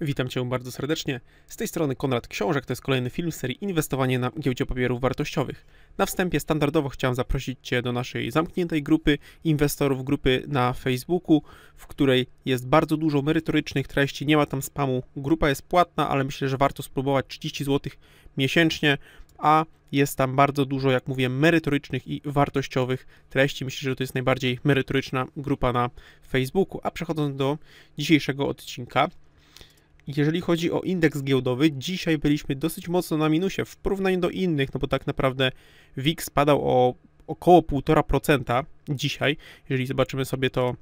Witam Cię bardzo serdecznie. Z tej strony Konrad Książek, to jest kolejny film serii Inwestowanie na giełdzie papierów wartościowych. Na wstępie standardowo chciałem zaprosić Cię do naszej zamkniętej grupy inwestorów, grupy na Facebooku, w której jest bardzo dużo merytorycznych treści, nie ma tam spamu. Grupa jest płatna, ale myślę, że warto spróbować 30 zł miesięcznie, a jest tam bardzo dużo, jak mówię, merytorycznych i wartościowych treści. Myślę, że to jest najbardziej merytoryczna grupa na Facebooku. A przechodząc do dzisiejszego odcinka, jeżeli chodzi o indeks giełdowy, dzisiaj byliśmy dosyć mocno na minusie w porównaniu do innych, no bo tak naprawdę WIG spadał o około 1,5% dzisiaj. Jeżeli zobaczymy sobie to,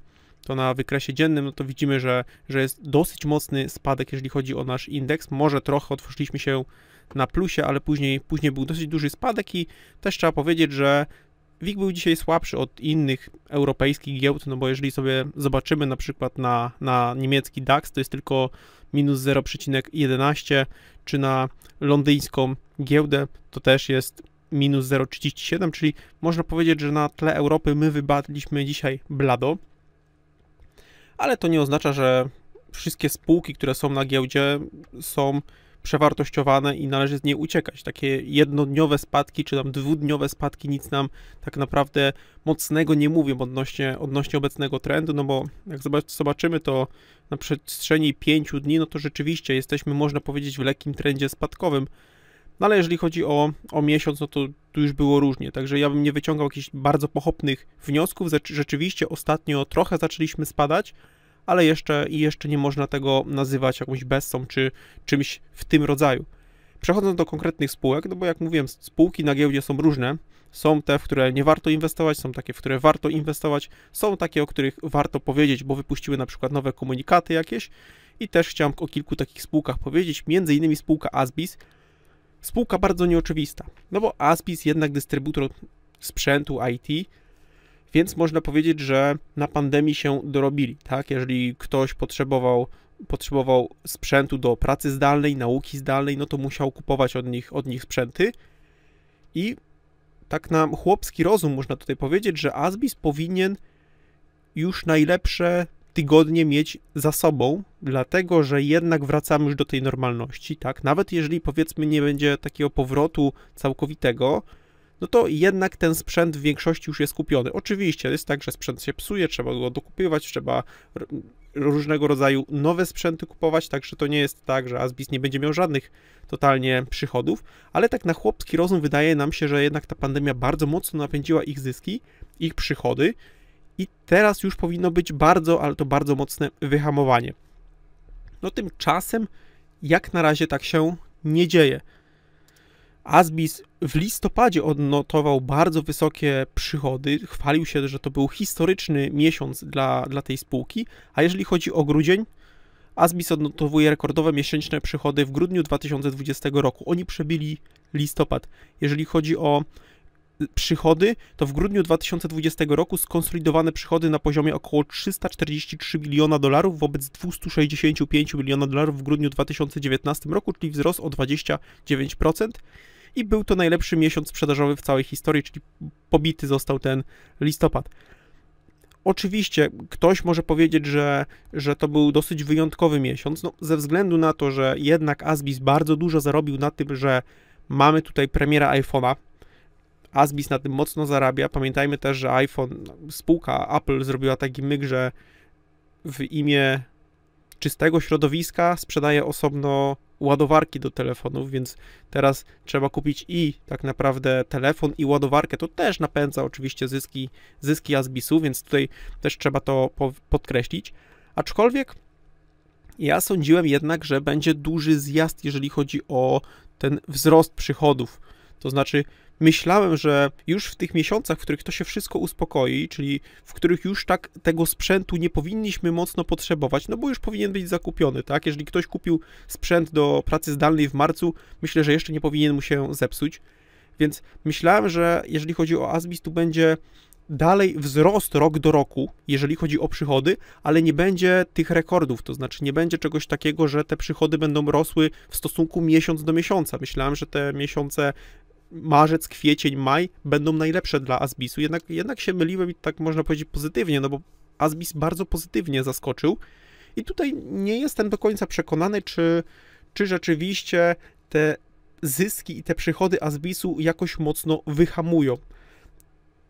to na wykresie dziennym, no to widzimy, że, że jest dosyć mocny spadek, jeżeli chodzi o nasz indeks. Może trochę otworzyliśmy się na plusie, ale później, później był dosyć duży spadek i też trzeba powiedzieć, że WIG był dzisiaj słabszy od innych europejskich giełd, no bo jeżeli sobie zobaczymy na przykład na, na niemiecki DAX, to jest tylko minus 0,11, czy na londyńską giełdę to też jest minus 0,37, czyli można powiedzieć, że na tle Europy my wybadliśmy dzisiaj blado, ale to nie oznacza, że wszystkie spółki, które są na giełdzie są przewartościowane i należy z niej uciekać. Takie jednodniowe spadki czy tam dwudniowe spadki nic nam tak naprawdę mocnego nie mówią odnośnie, odnośnie obecnego trendu, no bo jak zobaczymy to na przestrzeni pięciu dni, no to rzeczywiście jesteśmy, można powiedzieć, w lekkim trendzie spadkowym. No ale jeżeli chodzi o, o miesiąc, no to tu już było różnie, także ja bym nie wyciągał jakichś bardzo pochopnych wniosków. Rzeczywiście ostatnio trochę zaczęliśmy spadać, ale jeszcze, jeszcze nie można tego nazywać jakąś bestą czy czymś w tym rodzaju. Przechodząc do konkretnych spółek, no bo jak mówiłem, spółki na giełdzie są różne. Są te, w które nie warto inwestować, są takie, w które warto inwestować, są takie, o których warto powiedzieć, bo wypuściły na przykład nowe komunikaty jakieś i też chciałem o kilku takich spółkach powiedzieć, między innymi spółka Asbis. Spółka bardzo nieoczywista, no bo Asbis jednak dystrybutor sprzętu IT, więc można powiedzieć, że na pandemii się dorobili, tak? Jeżeli ktoś potrzebował potrzebował sprzętu do pracy zdalnej, nauki zdalnej, no to musiał kupować od nich, od nich sprzęty. I tak na chłopski rozum można tutaj powiedzieć, że Asbis powinien już najlepsze tygodnie mieć za sobą, dlatego że jednak wracamy już do tej normalności, tak? Nawet jeżeli powiedzmy nie będzie takiego powrotu całkowitego, no to jednak ten sprzęt w większości już jest kupiony. Oczywiście jest tak, że sprzęt się psuje, trzeba go dokupywać, trzeba różnego rodzaju nowe sprzęty kupować, także to nie jest tak, że Asbis nie będzie miał żadnych totalnie przychodów, ale tak na chłopski rozum wydaje nam się, że jednak ta pandemia bardzo mocno napędziła ich zyski, ich przychody i teraz już powinno być bardzo, ale to bardzo mocne wyhamowanie. No tymczasem jak na razie tak się nie dzieje. Asbis w listopadzie odnotował bardzo wysokie przychody, chwalił się, że to był historyczny miesiąc dla, dla tej spółki, a jeżeli chodzi o grudzień, Asbis odnotowuje rekordowe miesięczne przychody w grudniu 2020 roku. Oni przebili listopad. Jeżeli chodzi o y, przychody, to w grudniu 2020 roku skonsolidowane przychody na poziomie około 343 miliona dolarów wobec 265 miliona dolarów w grudniu 2019 roku, czyli wzrost o 29% i był to najlepszy miesiąc sprzedażowy w całej historii, czyli pobity został ten listopad. Oczywiście ktoś może powiedzieć, że, że to był dosyć wyjątkowy miesiąc, no, ze względu na to, że jednak Asbis bardzo dużo zarobił na tym, że mamy tutaj premiera iPhone'a. Asbis na tym mocno zarabia. Pamiętajmy też, że iPhone, no, spółka Apple zrobiła taki myk, że w imię czystego środowiska sprzedaje osobno ładowarki do telefonów, więc teraz trzeba kupić i tak naprawdę telefon i ładowarkę. To też napędza oczywiście zyski, zyski Asbisu, więc tutaj też trzeba to podkreślić. Aczkolwiek ja sądziłem jednak, że będzie duży zjazd, jeżeli chodzi o ten wzrost przychodów. To znaczy myślałem, że już w tych miesiącach, w których to się wszystko uspokoi, czyli w których już tak tego sprzętu nie powinniśmy mocno potrzebować, no bo już powinien być zakupiony, tak? Jeżeli ktoś kupił sprzęt do pracy zdalnej w marcu, myślę, że jeszcze nie powinien mu się zepsuć. Więc myślałem, że jeżeli chodzi o Asbis, tu będzie dalej wzrost rok do roku, jeżeli chodzi o przychody, ale nie będzie tych rekordów, to znaczy nie będzie czegoś takiego, że te przychody będą rosły w stosunku miesiąc do miesiąca. Myślałem, że te miesiące marzec, kwiecień, maj będą najlepsze dla Asbisu. Jednak, jednak się myliłem i tak można powiedzieć pozytywnie, no bo Asbis bardzo pozytywnie zaskoczył. I tutaj nie jestem do końca przekonany, czy, czy rzeczywiście te zyski i te przychody Asbisu jakoś mocno wyhamują.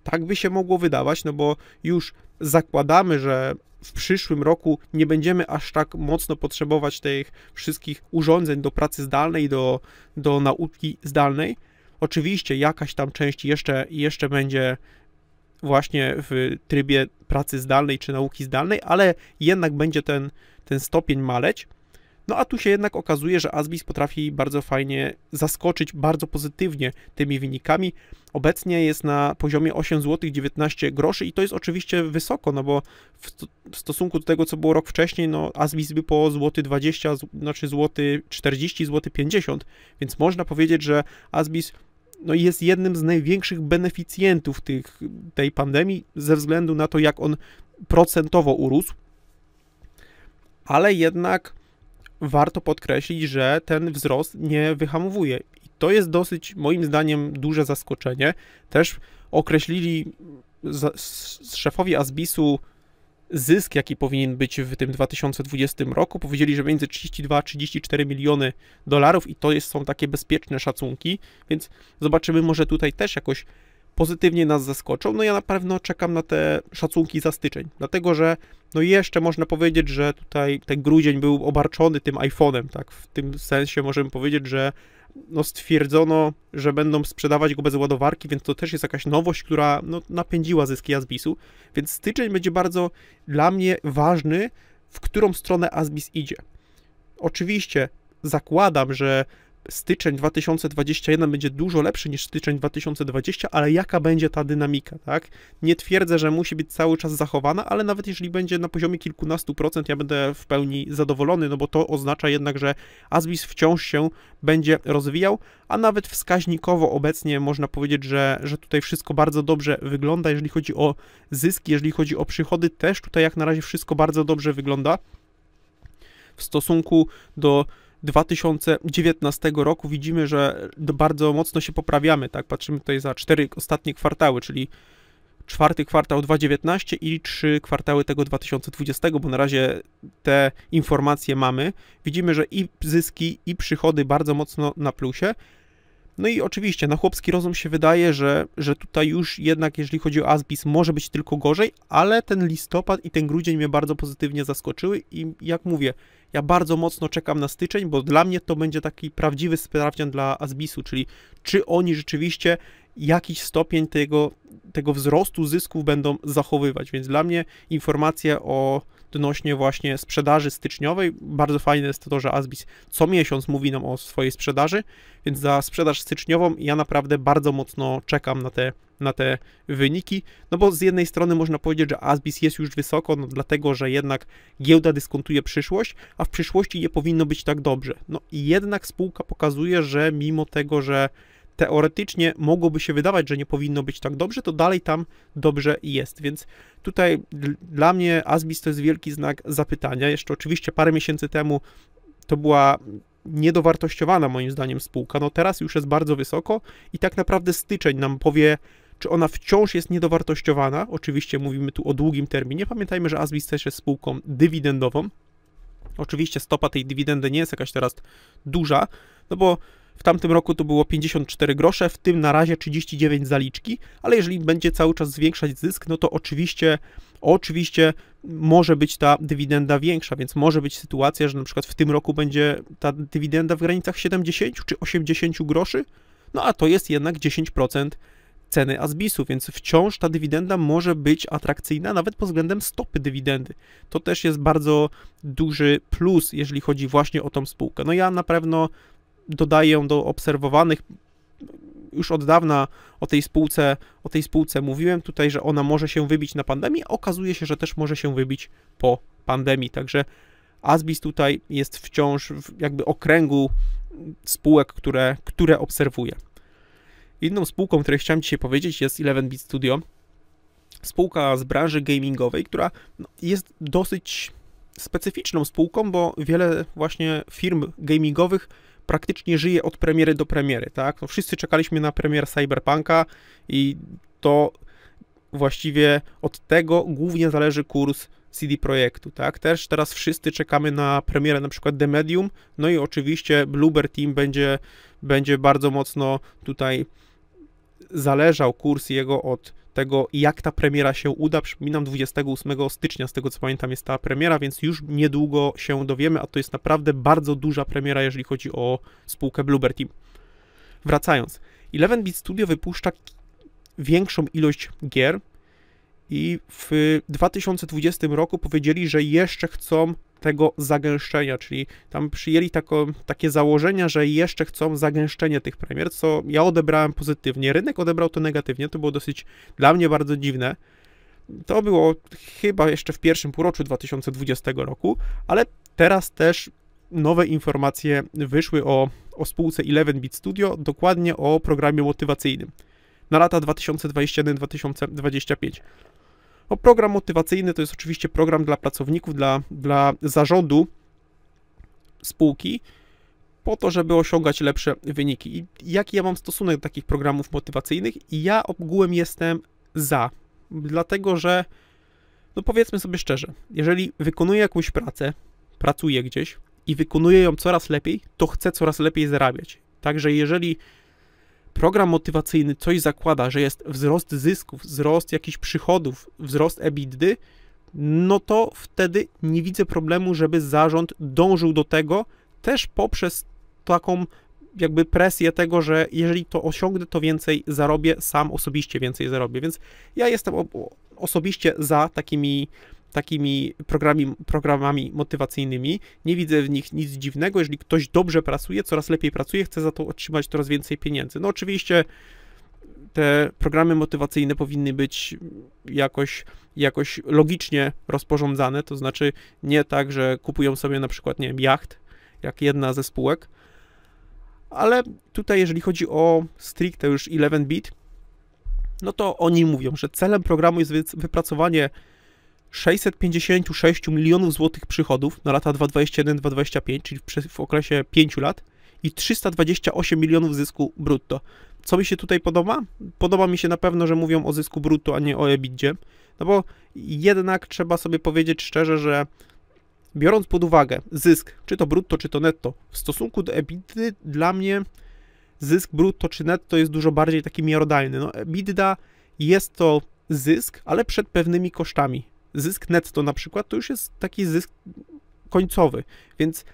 Tak by się mogło wydawać, no bo już zakładamy, że w przyszłym roku nie będziemy aż tak mocno potrzebować tych wszystkich urządzeń do pracy zdalnej, do, do nauki zdalnej, Oczywiście jakaś tam część jeszcze, jeszcze będzie właśnie w trybie pracy zdalnej czy nauki zdalnej, ale jednak będzie ten, ten stopień maleć. No a tu się jednak okazuje, że Asbis potrafi bardzo fajnie zaskoczyć bardzo pozytywnie tymi wynikami. Obecnie jest na poziomie 8 zł 19 groszy i to jest oczywiście wysoko, no bo w, w stosunku do tego, co było rok wcześniej, no Asbis by po złoty 20, zł, znaczy złoty 40, złoty 50, więc można powiedzieć, że Asbis no jest jednym z największych beneficjentów tych, tej pandemii ze względu na to, jak on procentowo urósł. Ale jednak warto podkreślić, że ten wzrost nie wyhamowuje. I to jest dosyć, moim zdaniem, duże zaskoczenie. Też określili szefowie ASBIS-u zysk, jaki powinien być w tym 2020 roku. Powiedzieli, że między 32 a 34 miliony dolarów i to jest, są takie bezpieczne szacunki, więc zobaczymy, może tutaj też jakoś pozytywnie nas zaskoczą. No ja na pewno czekam na te szacunki za styczeń, dlatego że no i jeszcze można powiedzieć, że tutaj ten grudzień był obarczony tym iPhone'em, tak? W tym sensie możemy powiedzieć, że no stwierdzono, że będą sprzedawać go bez ładowarki, więc to też jest jakaś nowość, która no, napędziła zyski Asbisu. Więc styczeń będzie bardzo dla mnie ważny, w którą stronę Asbis idzie. Oczywiście zakładam, że styczeń 2021 będzie dużo lepszy niż styczeń 2020, ale jaka będzie ta dynamika, tak? Nie twierdzę, że musi być cały czas zachowana, ale nawet jeżeli będzie na poziomie kilkunastu procent, ja będę w pełni zadowolony, no bo to oznacza jednak, że Asbis wciąż się będzie rozwijał, a nawet wskaźnikowo obecnie można powiedzieć, że, że tutaj wszystko bardzo dobrze wygląda, jeżeli chodzi o zyski, jeżeli chodzi o przychody, też tutaj jak na razie wszystko bardzo dobrze wygląda w stosunku do 2019 roku widzimy, że bardzo mocno się poprawiamy, tak? Patrzymy tutaj za cztery ostatnie kwartały, czyli czwarty kwartał 2019 i trzy kwartały tego 2020, bo na razie te informacje mamy. Widzimy, że i zyski, i przychody bardzo mocno na plusie, no i oczywiście na chłopski rozum się wydaje, że, że tutaj już jednak, jeżeli chodzi o Asbis, może być tylko gorzej, ale ten listopad i ten grudzień mnie bardzo pozytywnie zaskoczyły i jak mówię, ja bardzo mocno czekam na styczeń, bo dla mnie to będzie taki prawdziwy sprawdzian dla Asbisu, czyli czy oni rzeczywiście jakiś stopień tego, tego wzrostu zysków będą zachowywać. Więc dla mnie informacje o odnośnie właśnie sprzedaży styczniowej. Bardzo fajne jest to, że Asbis co miesiąc mówi nam o swojej sprzedaży, więc za sprzedaż styczniową ja naprawdę bardzo mocno czekam na te, na te wyniki, no bo z jednej strony można powiedzieć, że Asbis jest już wysoko, no dlatego, że jednak giełda dyskontuje przyszłość, a w przyszłości nie powinno być tak dobrze. No i jednak spółka pokazuje, że mimo tego, że teoretycznie mogłoby się wydawać, że nie powinno być tak dobrze, to dalej tam dobrze jest. Więc tutaj dla mnie Asbis to jest wielki znak zapytania. Jeszcze oczywiście parę miesięcy temu to była niedowartościowana moim zdaniem spółka. No teraz już jest bardzo wysoko i tak naprawdę styczeń nam powie, czy ona wciąż jest niedowartościowana. Oczywiście mówimy tu o długim terminie. Pamiętajmy, że Asbis też jest spółką dywidendową. Oczywiście stopa tej dywidendy nie jest jakaś teraz duża, no bo w tamtym roku to było 54 grosze, w tym na razie 39 zaliczki, ale jeżeli będzie cały czas zwiększać zysk, no to oczywiście, oczywiście może być ta dywidenda większa, więc może być sytuacja, że na przykład w tym roku będzie ta dywidenda w granicach 70 czy 80 groszy, no a to jest jednak 10% ceny Asbisu, więc wciąż ta dywidenda może być atrakcyjna nawet pod względem stopy dywidendy. To też jest bardzo duży plus, jeżeli chodzi właśnie o tą spółkę. No ja na pewno dodaję do obserwowanych. Już od dawna o tej spółce, o tej spółce mówiłem tutaj, że ona może się wybić na pandemii. Okazuje się, że też może się wybić po pandemii. Także Asbis tutaj jest wciąż w jakby okręgu spółek, które, które obserwuję. Inną spółką, której chciałem dzisiaj powiedzieć, jest 11-bit Studio. Spółka z branży gamingowej, która no, jest dosyć specyficzną spółką, bo wiele właśnie firm gamingowych praktycznie żyje od premiery do premiery, tak? No wszyscy czekaliśmy na premier Cyberpunka i to właściwie od tego głównie zależy kurs CD Projektu, tak? Też teraz wszyscy czekamy na premierę na przykład The Medium, no i oczywiście Bloober Team będzie, będzie bardzo mocno tutaj zależał kurs jego od tego, jak ta premiera się uda. Przypominam, 28 stycznia, z tego co pamiętam, jest ta premiera, więc już niedługo się dowiemy, a to jest naprawdę bardzo duża premiera, jeżeli chodzi o spółkę Bloober Team. Wracając, 11 Beat Studio wypuszcza większą ilość gier, i w 2020 roku powiedzieli, że jeszcze chcą tego zagęszczenia, czyli tam przyjęli tako, takie założenia, że jeszcze chcą zagęszczenie tych premier, co ja odebrałem pozytywnie. Rynek odebrał to negatywnie, to było dosyć dla mnie bardzo dziwne. To było chyba jeszcze w pierwszym półroczu 2020 roku, ale teraz też nowe informacje wyszły o, o spółce 11 Bit Studio, dokładnie o programie motywacyjnym na lata 2021-2025. O no, program motywacyjny to jest oczywiście program dla pracowników, dla, dla zarządu spółki, po to, żeby osiągać lepsze wyniki. I jaki ja mam stosunek do takich programów motywacyjnych? ja ogółem jestem za, dlatego że, no powiedzmy sobie szczerze, jeżeli wykonuję jakąś pracę, pracuję gdzieś i wykonuję ją coraz lepiej, to chcę coraz lepiej zarabiać. Także jeżeli program motywacyjny coś zakłada, że jest wzrost zysków, wzrost jakichś przychodów, wzrost EBITDY, no to wtedy nie widzę problemu, żeby zarząd dążył do tego też poprzez taką jakby presję tego, że jeżeli to osiągnę, to więcej zarobię, sam osobiście więcej zarobię. Więc ja jestem osobiście za takimi takimi programami motywacyjnymi. Nie widzę w nich nic dziwnego. Jeżeli ktoś dobrze pracuje, coraz lepiej pracuje, chce za to otrzymać coraz więcej pieniędzy. No oczywiście te programy motywacyjne powinny być jakoś, jakoś logicznie rozporządzane, to znaczy nie tak, że kupują sobie na przykład, nie wiem, jacht, jak jedna ze spółek, ale tutaj jeżeli chodzi o stricte już 11-bit, no to oni mówią, że celem programu jest wypracowanie 656 milionów złotych przychodów na lata 2021-2025, czyli w, okresie 5 lat i 328 milionów zysku brutto. Co mi się tutaj podoba? Podoba mi się na pewno, że mówią o zysku brutto, a nie o EBITdzie, no bo jednak trzeba sobie powiedzieć szczerze, że biorąc pod uwagę zysk, czy to brutto, czy to netto, w stosunku do EBITDA dla mnie zysk brutto czy netto jest dużo bardziej taki miarodajny. No EBITDA jest to zysk, ale przed pewnymi kosztami zysk netto na przykład, to już jest taki zysk końcowy. Więc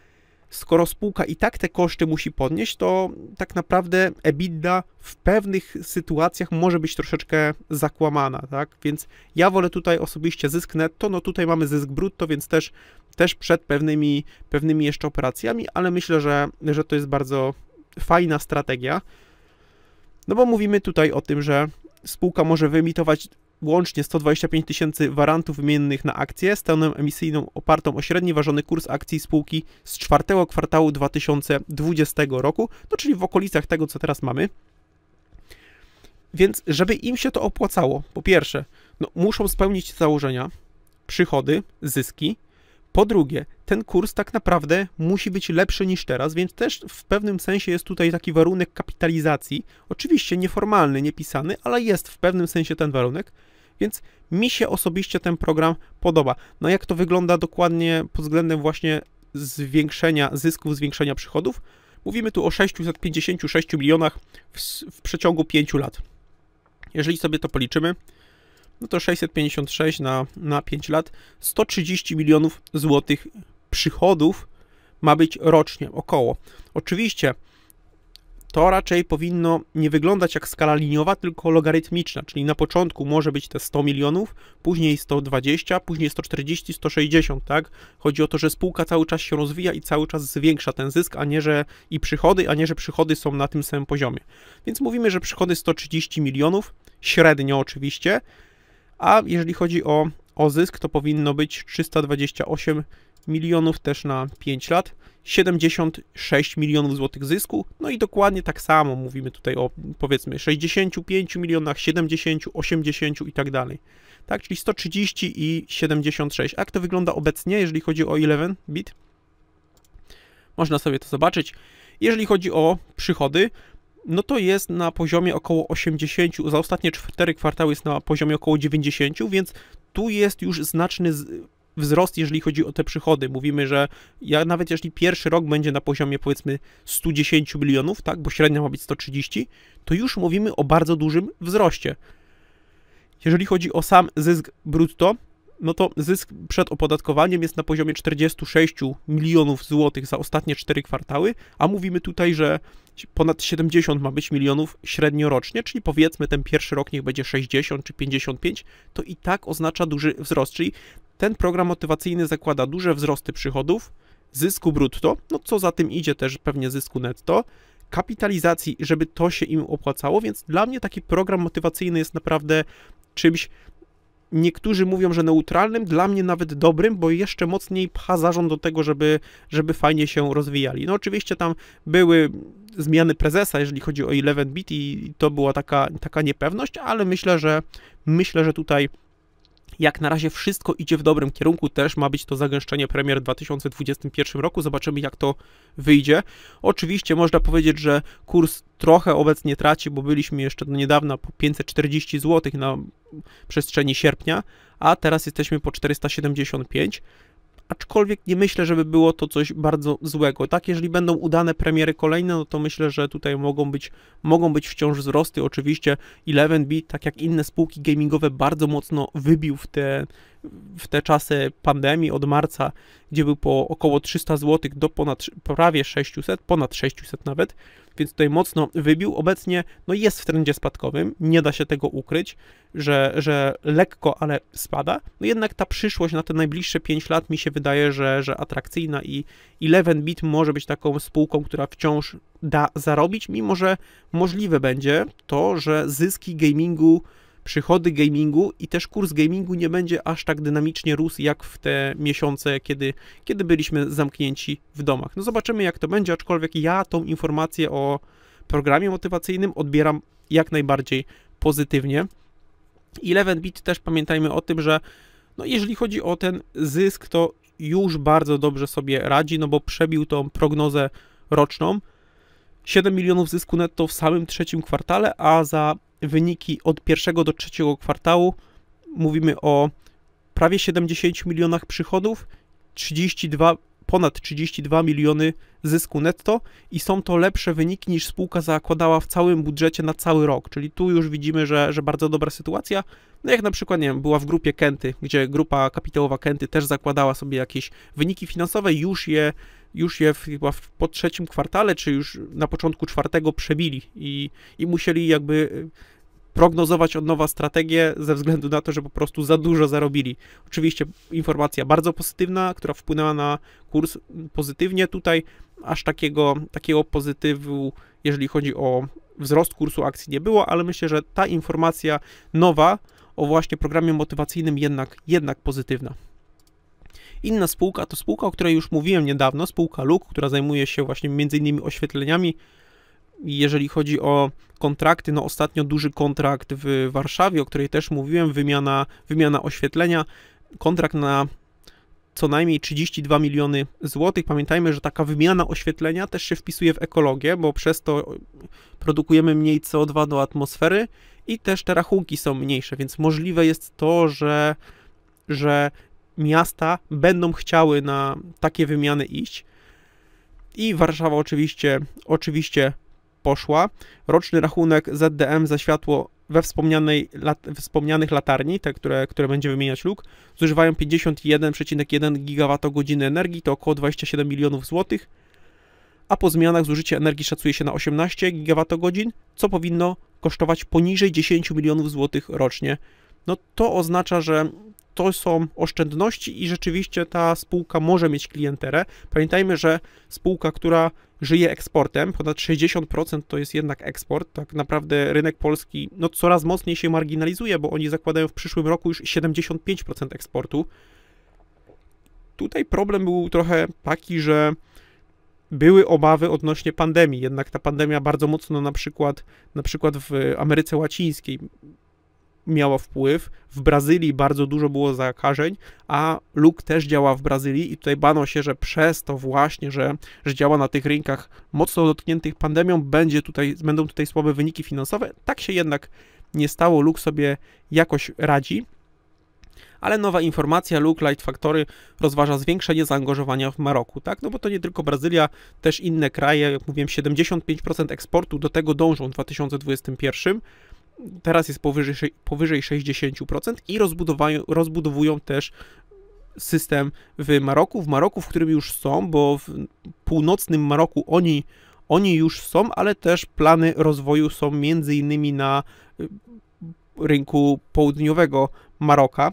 skoro spółka i tak te koszty musi podnieść, to tak naprawdę EBITDA w pewnych sytuacjach może być troszeczkę zakłamana, tak? Więc ja wolę tutaj osobiście zysk netto, no tutaj mamy zysk brutto, więc też, też przed pewnymi, pewnymi jeszcze operacjami, ale myślę, że, że to jest bardzo fajna strategia, no bo mówimy tutaj o tym, że spółka może wyemitować łącznie 125 tysięcy warantów wymiennych na akcję z ceną emisyjną opartą o średni ważony kurs akcji spółki z czwartego kwartału 2020 roku, no czyli w okolicach tego, co teraz mamy. Więc żeby im się to opłacało, po pierwsze, no, muszą spełnić założenia, przychody, zyski. Po drugie, ten kurs tak naprawdę musi być lepszy niż teraz, więc też w pewnym sensie jest tutaj taki warunek kapitalizacji. Oczywiście nieformalny, niepisany, ale jest w pewnym sensie ten warunek. Więc mi się osobiście ten program podoba. No jak to wygląda dokładnie pod względem właśnie zwiększenia zysków, zwiększenia przychodów? Mówimy tu o 656 milionach w, w przeciągu 5 lat. Jeżeli sobie to policzymy, no to 656 na, na 5 lat, 130 milionów złotych przychodów ma być rocznie około. Oczywiście to raczej powinno nie wyglądać jak skala liniowa, tylko logarytmiczna, czyli na początku może być te 100 milionów, później 120, później 140, 160, tak? Chodzi o to, że spółka cały czas się rozwija i cały czas zwiększa ten zysk, a nie że i przychody, a nie że przychody są na tym samym poziomie. Więc mówimy, że przychody 130 milionów, średnio oczywiście, a jeżeli chodzi o, o zysk, to powinno być 328 milionów też na 5 lat. 76 milionów złotych zysku, no i dokładnie tak samo mówimy tutaj o powiedzmy 65 milionach, 70, 80 i tak dalej. Tak, czyli 130 i 76. A jak to wygląda obecnie, jeżeli chodzi o 11 bit? Można sobie to zobaczyć. Jeżeli chodzi o przychody, no to jest na poziomie około 80, za ostatnie 4 kwartały jest na poziomie około 90, więc tu jest już znaczny wzrost, jeżeli chodzi o te przychody. Mówimy, że ja, nawet jeśli pierwszy rok będzie na poziomie powiedzmy 110 milionów, tak, bo średnia ma być 130, to już mówimy o bardzo dużym wzroście. Jeżeli chodzi o sam zysk brutto, no to zysk przed opodatkowaniem jest na poziomie 46 milionów złotych za ostatnie 4 kwartały, a mówimy tutaj, że ponad 70 ma być milionów średnio rocznie, czyli powiedzmy ten pierwszy rok niech będzie 60 czy 55, to i tak oznacza duży wzrost, czyli ten program motywacyjny zakłada duże wzrosty przychodów, zysku brutto, no co za tym idzie też pewnie zysku netto, kapitalizacji, żeby to się im opłacało, więc dla mnie taki program motywacyjny jest naprawdę czymś, niektórzy mówią, że neutralnym, dla mnie nawet dobrym, bo jeszcze mocniej pcha zarząd do tego, żeby, żeby fajnie się rozwijali. No oczywiście tam były zmiany prezesa, jeżeli chodzi o 11 Beat i to była taka, taka niepewność, ale myślę, że myślę, że tutaj jak na razie wszystko idzie w dobrym kierunku, też ma być to zagęszczenie premier w 2021 roku, zobaczymy jak to wyjdzie. Oczywiście można powiedzieć, że kurs trochę obecnie traci, bo byliśmy jeszcze do niedawna po 540 zł na przestrzeni sierpnia, a teraz jesteśmy po 475 aczkolwiek nie myślę, żeby było to coś bardzo złego. Tak, jeżeli będą udane premiery kolejne, no to myślę, że tutaj mogą być, mogą być wciąż wzrosty. Oczywiście 11bit, tak jak inne spółki gamingowe, bardzo mocno wybił w te w te czasy pandemii od marca, gdzie był po około 300 zł do ponad prawie 600, ponad 600 nawet, więc tutaj mocno wybił. Obecnie no jest w trendzie spadkowym, nie da się tego ukryć, że, że lekko, ale spada. No jednak ta przyszłość na te najbliższe 5 lat mi się wydaje, że, że atrakcyjna i 11bit może być taką spółką, która wciąż da zarobić, mimo że możliwe będzie to, że zyski gamingu przychody gamingu i też kurs gamingu nie będzie aż tak dynamicznie rósł jak w te miesiące, kiedy, kiedy byliśmy zamknięci w domach. No zobaczymy jak to będzie, aczkolwiek ja tą informację o programie motywacyjnym odbieram jak najbardziej pozytywnie. I 11bit też pamiętajmy o tym, że no jeżeli chodzi o ten zysk, to już bardzo dobrze sobie radzi, no bo przebił tą prognozę roczną. 7 milionów zysku netto w samym trzecim kwartale, a za wyniki od pierwszego do trzeciego kwartału mówimy o prawie 70 milionach przychodów, 32, ponad 32 miliony zysku netto i są to lepsze wyniki niż spółka zakładała w całym budżecie na cały rok, czyli tu już widzimy, że, że bardzo dobra sytuacja, no jak na przykład, nie wiem, była w grupie Kenty, gdzie grupa kapitałowa Kenty też zakładała sobie jakieś wyniki finansowe, już je, już je w, chyba w, po trzecim kwartale, czy już na początku czwartego przebili i, i musieli jakby prognozować od nowa strategię ze względu na to, że po prostu za dużo zarobili. Oczywiście informacja bardzo pozytywna, która wpłynęła na kurs pozytywnie tutaj, aż takiego, takiego pozytywu, jeżeli chodzi o wzrost kursu akcji nie było, ale myślę, że ta informacja nowa o właśnie programie motywacyjnym jednak, jednak pozytywna. Inna spółka to spółka, o której już mówiłem niedawno, spółka LUK, która zajmuje się właśnie m.in. oświetleniami jeżeli chodzi o kontrakty, no ostatnio duży kontrakt w Warszawie, o której też mówiłem, wymiana, wymiana oświetlenia, kontrakt na co najmniej 32 miliony złotych. Pamiętajmy, że taka wymiana oświetlenia też się wpisuje w ekologię, bo przez to produkujemy mniej CO2 do atmosfery i też te rachunki są mniejsze, więc możliwe jest to, że, że miasta będą chciały na takie wymiany iść. I Warszawa oczywiście, oczywiście poszła. Roczny rachunek ZDM za światło we wspomnianej lat, wspomnianych latarni, te, które, które będzie wymieniać Luk, zużywają 51,1 GWh energii, to około 27 milionów złotych, a po zmianach zużycie energii szacuje się na 18 GWh, co powinno kosztować poniżej 10 milionów złotych rocznie. No to oznacza, że to są oszczędności i rzeczywiście ta spółka może mieć klienterę. Pamiętajmy, że spółka, która żyje eksportem, ponad 60% to jest jednak eksport, tak naprawdę rynek polski no, coraz mocniej się marginalizuje, bo oni zakładają w przyszłym roku już 75% eksportu. Tutaj problem był trochę taki, że były obawy odnośnie pandemii, jednak ta pandemia bardzo mocno na przykład, na przykład w Ameryce Łacińskiej miała wpływ. W Brazylii bardzo dużo było zakażeń, a luk też działa w Brazylii i tutaj bano się, że przez to właśnie, że, że działa na tych rynkach mocno dotkniętych pandemią, będzie tutaj, będą tutaj słabe wyniki finansowe. Tak się jednak nie stało, luk sobie jakoś radzi. Ale nowa informacja, Luke Light Factory rozważa zwiększenie zaangażowania w Maroku, tak? No bo to nie tylko Brazylia, też inne kraje, jak mówiłem, 75% eksportu do tego dążą w 2021 teraz jest powyżej, powyżej 60% i rozbudowują też system w Maroku, w Maroku, w którym już są, bo w północnym Maroku oni, oni już są, ale też plany rozwoju są między innymi na y, rynku południowego Maroka.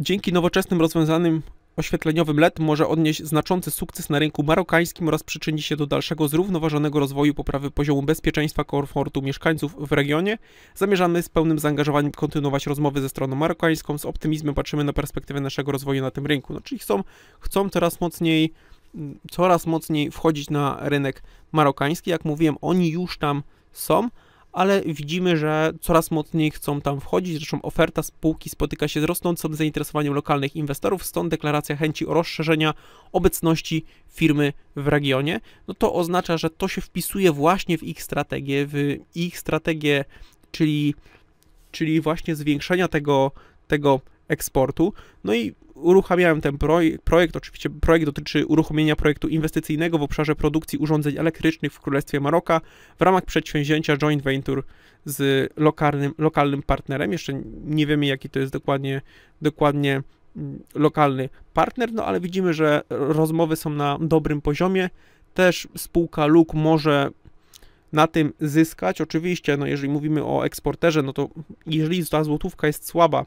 Dzięki nowoczesnym rozwiązanym, oświetleniowym LED może odnieść znaczący sukces na rynku marokańskim oraz przyczyni się do dalszego zrównoważonego rozwoju poprawy poziomu bezpieczeństwa komfortu mieszkańców w regionie. Zamierzamy z pełnym zaangażowaniem kontynuować rozmowy ze stroną marokańską. Z optymizmem patrzymy na perspektywę naszego rozwoju na tym rynku. No, czyli chcą, chcą coraz mocniej mm, coraz mocniej wchodzić na rynek marokański. Jak mówiłem, oni już tam są, ale widzimy, że coraz mocniej chcą tam wchodzić. Zresztą oferta spółki spotyka się z rosnącym zainteresowaniem lokalnych inwestorów, stąd deklaracja chęci rozszerzenia obecności firmy w regionie. No to oznacza, że to się wpisuje właśnie w ich strategię, w ich strategię, czyli, czyli właśnie zwiększenia tego, tego eksportu. No i uruchamiałem ten projekt, projekt. Oczywiście projekt dotyczy uruchomienia projektu inwestycyjnego w obszarze produkcji urządzeń elektrycznych w Królestwie Maroka w ramach przedsięwzięcia joint venture z lokalnym, lokalnym partnerem. Jeszcze nie wiemy, jaki to jest dokładnie, dokładnie mm, lokalny partner, no ale widzimy, że rozmowy są na dobrym poziomie. Też spółka LUK może na tym zyskać. Oczywiście, no jeżeli mówimy o eksporterze, no to jeżeli ta złotówka jest słaba,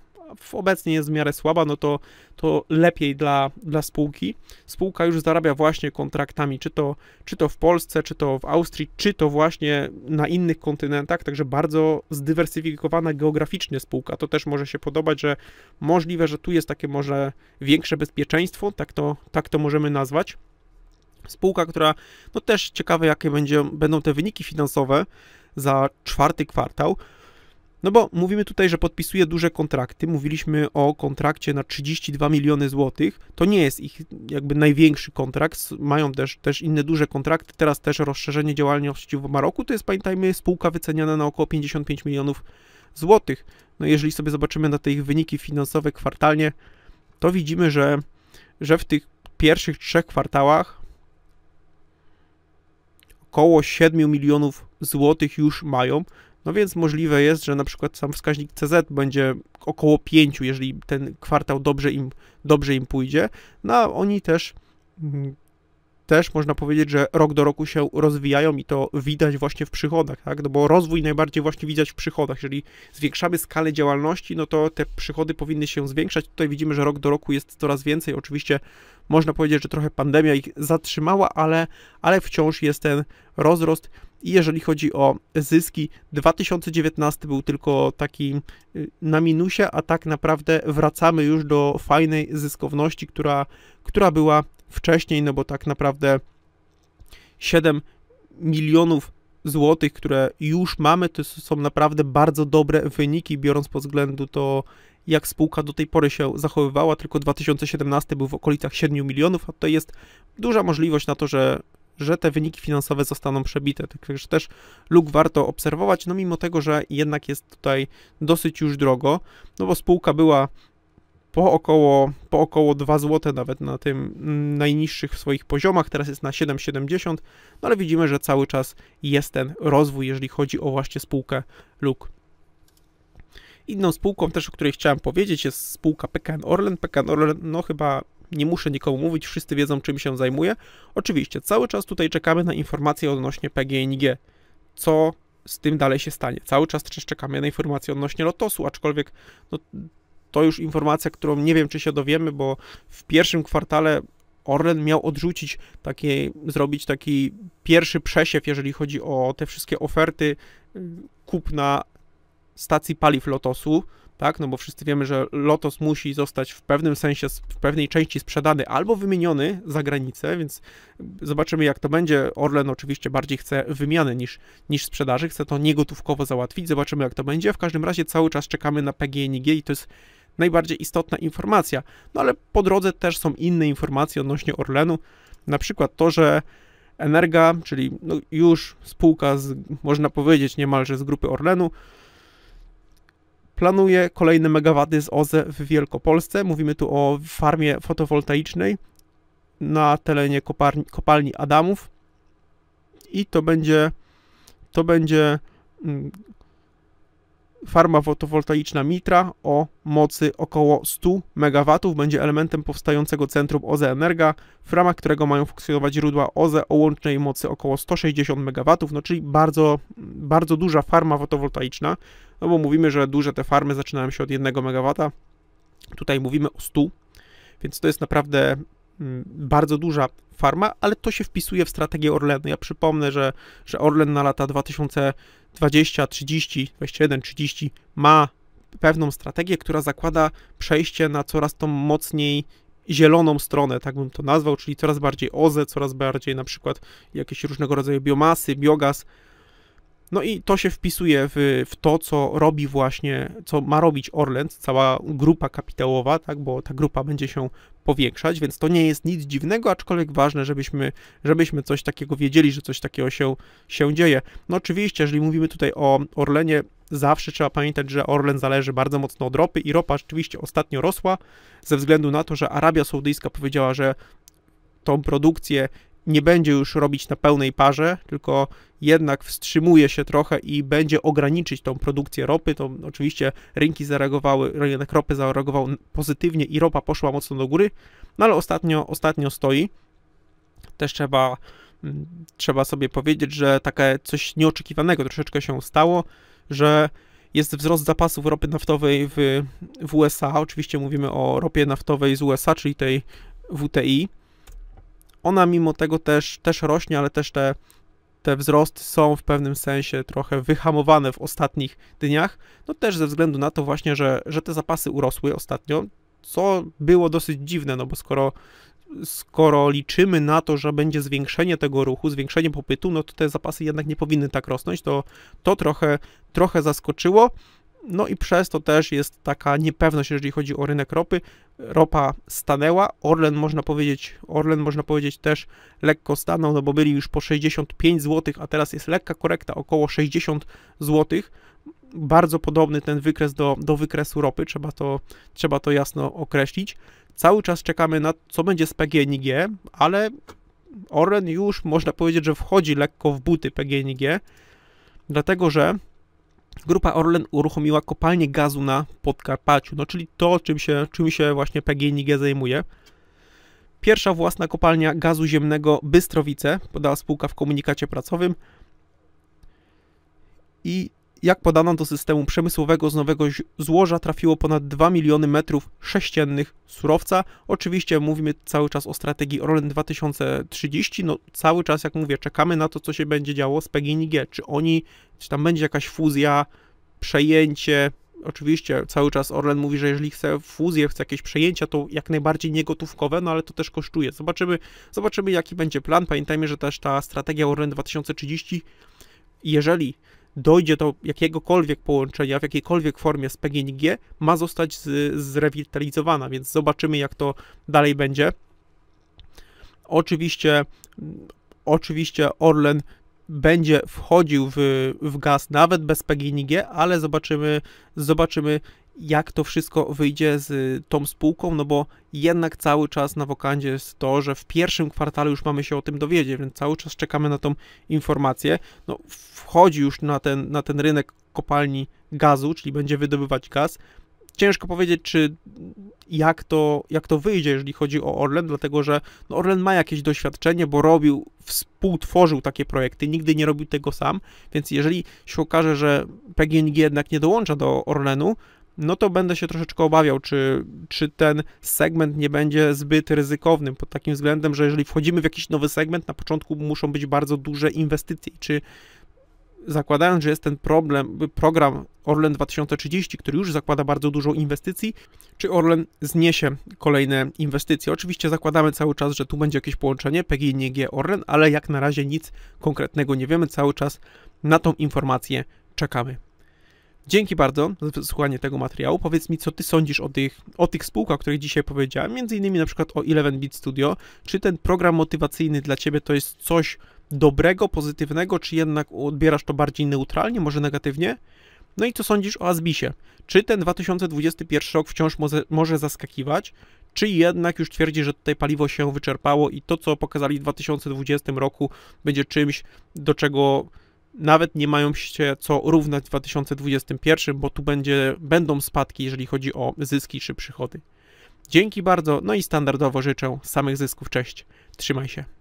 obecnie jest w miarę słaba, no to, to lepiej dla, dla spółki. Spółka już zarabia właśnie kontraktami, czy to, czy to w Polsce, czy to w Austrii, czy to właśnie na innych kontynentach, także bardzo zdywersyfikowana geograficznie spółka. To też może się podobać, że możliwe, że tu jest takie może większe bezpieczeństwo, tak to, tak to możemy nazwać. Spółka, która, no też ciekawe, jakie będzie, będą te wyniki finansowe za czwarty kwartał. No bo mówimy tutaj, że podpisuje duże kontrakty. Mówiliśmy o kontrakcie na 32 miliony złotych. To nie jest ich jakby największy kontrakt. Mają też, też inne duże kontrakty. Teraz też rozszerzenie działalności w Maroku. To jest, pamiętajmy, spółka wyceniana na około 55 milionów złotych. No jeżeli sobie zobaczymy na te ich wyniki finansowe kwartalnie, to widzimy, że, że w tych pierwszych trzech kwartałach około 7 milionów złotych już mają. No więc możliwe jest, że na przykład sam wskaźnik CZ będzie około 5, jeżeli ten kwartał dobrze im, dobrze im pójdzie. No a oni też, mm, też można powiedzieć, że rok do roku się rozwijają i to widać właśnie w przychodach, tak? No bo rozwój najbardziej właśnie widać w przychodach. Jeżeli zwiększamy skalę działalności, no to te przychody powinny się zwiększać. Tutaj widzimy, że rok do roku jest coraz więcej. Oczywiście można powiedzieć, że trochę pandemia ich zatrzymała, ale, ale wciąż jest ten rozrost i jeżeli chodzi o zyski, 2019 był tylko taki y, na minusie, a tak naprawdę wracamy już do fajnej zyskowności, która, która była wcześniej, no bo tak naprawdę 7 milionów złotych, które już mamy, to są naprawdę bardzo dobre wyniki, biorąc pod względu to, jak spółka do tej pory się zachowywała, tylko 2017 był w okolicach 7 milionów, a tutaj jest duża możliwość na to, że że te wyniki finansowe zostaną przebite. Także też luk warto obserwować, no mimo tego, że jednak jest tutaj dosyć już drogo, no bo spółka była po około, po około 2 zł nawet na tym mm, najniższych swoich poziomach, teraz jest na 7,70, no ale widzimy, że cały czas jest ten rozwój, jeżeli chodzi o właśnie spółkę luk. Inną spółką też, o której chciałem powiedzieć, jest spółka PKN Orlen. PKN Orlen, no chyba nie muszę nikomu mówić, wszyscy wiedzą czym się zajmuję. Oczywiście, cały czas tutaj czekamy na informacje odnośnie PGNiG, co z tym dalej się stanie. Cały czas też czekamy na informacje odnośnie Lotosu, aczkolwiek no, to już informacja, którą nie wiem, czy się dowiemy, bo w pierwszym kwartale Orlen miał odrzucić taki, zrobić taki pierwszy przesiew, jeżeli chodzi o te wszystkie oferty y, kupna stacji paliw Lotosu tak? No bo wszyscy wiemy, że Lotus musi zostać w pewnym sensie, w pewnej części sprzedany albo wymieniony za granicę, więc zobaczymy jak to będzie. Orlen oczywiście bardziej chce wymiany niż, niż sprzedaży, chce to niegotówkowo załatwić, zobaczymy jak to będzie. W każdym razie cały czas czekamy na PGNiG i to jest najbardziej istotna informacja. No ale po drodze też są inne informacje odnośnie Orlenu, na przykład to, że Energa, czyli no już spółka, z, można powiedzieć niemalże z grupy Orlenu, planuje kolejne megawaty z OZE w Wielkopolsce. Mówimy tu o farmie fotowoltaicznej na terenie kopalni, kopalni Adamów i to będzie to będzie mm, farma fotowoltaiczna Mitra o mocy około 100 MW będzie elementem powstającego centrum OZE Energa, w ramach którego mają funkcjonować źródła OZE o łącznej mocy około 160 MW, no czyli bardzo, bardzo duża farma fotowoltaiczna, no bo mówimy, że duże te farmy zaczynają się od 1 MW, tutaj mówimy o 100, więc to jest naprawdę Mm, bardzo duża farma, ale to się wpisuje w strategię Orlenu. Ja przypomnę, że, że Orlen na lata 2020, 30, 21, 30 ma pewną strategię, która zakłada przejście na coraz tą mocniej zieloną stronę, tak bym to nazwał, czyli coraz bardziej OZE, coraz bardziej na przykład jakieś różnego rodzaju biomasy, biogaz, no i to się wpisuje w, w to, co robi właśnie, co ma robić Orlen, cała grupa kapitałowa, tak, bo ta grupa będzie się powiększać, więc to nie jest nic dziwnego, aczkolwiek ważne, żebyśmy, żebyśmy coś takiego wiedzieli, że coś takiego się, się dzieje. No oczywiście, jeżeli mówimy tutaj o Orlenie, zawsze trzeba pamiętać, że Orlen zależy bardzo mocno od ropy i ropa rzeczywiście ostatnio rosła ze względu na to, że Arabia Saudyjska powiedziała, że tą produkcję nie będzie już robić na pełnej parze, tylko jednak wstrzymuje się trochę i będzie ograniczyć tą produkcję ropy. To oczywiście rynki zareagowały, rynek ropy zareagował pozytywnie i ropa poszła mocno do góry, no ale ostatnio, ostatnio stoi. Też trzeba, mm, trzeba sobie powiedzieć, że takie coś nieoczekiwanego troszeczkę się stało, że jest wzrost zapasów ropy naftowej w, w USA. Oczywiście mówimy o ropie naftowej z USA, czyli tej WTI ona mimo tego też, też rośnie, ale też te, te wzrosty są w pewnym sensie trochę wyhamowane w ostatnich dniach, no też ze względu na to właśnie, że, że te zapasy urosły ostatnio, co było dosyć dziwne, no bo skoro skoro liczymy na to, że będzie zwiększenie tego ruchu, zwiększenie popytu, no to te zapasy jednak nie powinny tak rosnąć, to to trochę, trochę zaskoczyło. No i przez to też jest taka niepewność, jeżeli chodzi o rynek ropy. Ropa stanęła, Orlen można powiedzieć, Orlen można powiedzieć też lekko stanął, no bo byli już po 65 zł, a teraz jest lekka korekta, około 60 zł. Bardzo podobny ten wykres do, do wykresu ropy, trzeba to, trzeba to jasno określić. Cały czas czekamy na co będzie z PGNiG, ale Orlen już można powiedzieć, że wchodzi lekko w buty PGNiG, dlatego że Grupa Orlen uruchomiła kopalnię gazu na Podkarpaciu, no czyli to, czym się, czym się właśnie PGNiG zajmuje. Pierwsza własna kopalnia gazu ziemnego Bystrowice, podała spółka w komunikacie pracowym. I jak podano do systemu przemysłowego z nowego złoża trafiło ponad 2 miliony metrów sześciennych surowca. Oczywiście mówimy cały czas o strategii Orlen 2030, no cały czas jak mówię czekamy na to co się będzie działo z PGNiG, czy oni, czy tam będzie jakaś fuzja, przejęcie, oczywiście cały czas Orlen mówi, że jeżeli chce fuzję, chce jakieś przejęcia, to jak najbardziej niegotówkowe, no ale to też kosztuje. Zobaczymy, zobaczymy jaki będzie plan. Pamiętajmy, że też ta strategia Orlen 2030, jeżeli dojdzie do jakiegokolwiek połączenia w jakiejkolwiek formie z PGNiG, ma zostać z, zrewitalizowana, więc zobaczymy, jak to dalej będzie. Oczywiście, oczywiście Orlen będzie wchodził w, w gaz nawet bez PGNiG, ale zobaczymy, zobaczymy jak to wszystko wyjdzie z y, tą spółką, no bo jednak cały czas na wokandzie jest to, że w pierwszym kwartale już mamy się o tym dowiedzieć, więc cały czas czekamy na tą informację. No, wchodzi już na ten, na ten rynek kopalni gazu, czyli będzie wydobywać gaz. Ciężko powiedzieć, czy jak to, jak to wyjdzie, jeżeli chodzi o Orlen, dlatego że no Orlen ma jakieś doświadczenie, bo robił, współtworzył takie projekty, nigdy nie robił tego sam, więc jeżeli się okaże, że PGNiG jednak nie dołącza do Orlenu, no to będę się troszeczkę obawiał, czy, czy ten segment nie będzie zbyt ryzykowny pod takim względem, że jeżeli wchodzimy w jakiś nowy segment, na początku muszą być bardzo duże inwestycje. Czy zakładając, że jest ten problem, program Orlen 2030, który już zakłada bardzo dużo inwestycji, czy Orlen zniesie kolejne inwestycje? Oczywiście zakładamy cały czas, że tu będzie jakieś połączenie G Orlen, ale jak na razie nic konkretnego nie wiemy, cały czas na tą informację czekamy. Dzięki bardzo za wysłuchanie tego materiału. Powiedz mi, co ty sądzisz o tych, o tych spółkach, o których dzisiaj powiedziałem, między innymi na przykład o 11-bit studio. Czy ten program motywacyjny dla ciebie to jest coś dobrego, pozytywnego, czy jednak odbierasz to bardziej neutralnie, może negatywnie? No i co sądzisz o Azbisie? Czy ten 2021 rok wciąż może, może zaskakiwać? Czy jednak już twierdzi, że tutaj paliwo się wyczerpało i to, co pokazali w 2020 roku, będzie czymś, do czego nawet nie mają się co równać w 2021, bo tu będzie, będą spadki, jeżeli chodzi o zyski czy przychody. Dzięki bardzo, no i standardowo życzę samych zysków. Cześć, trzymaj się.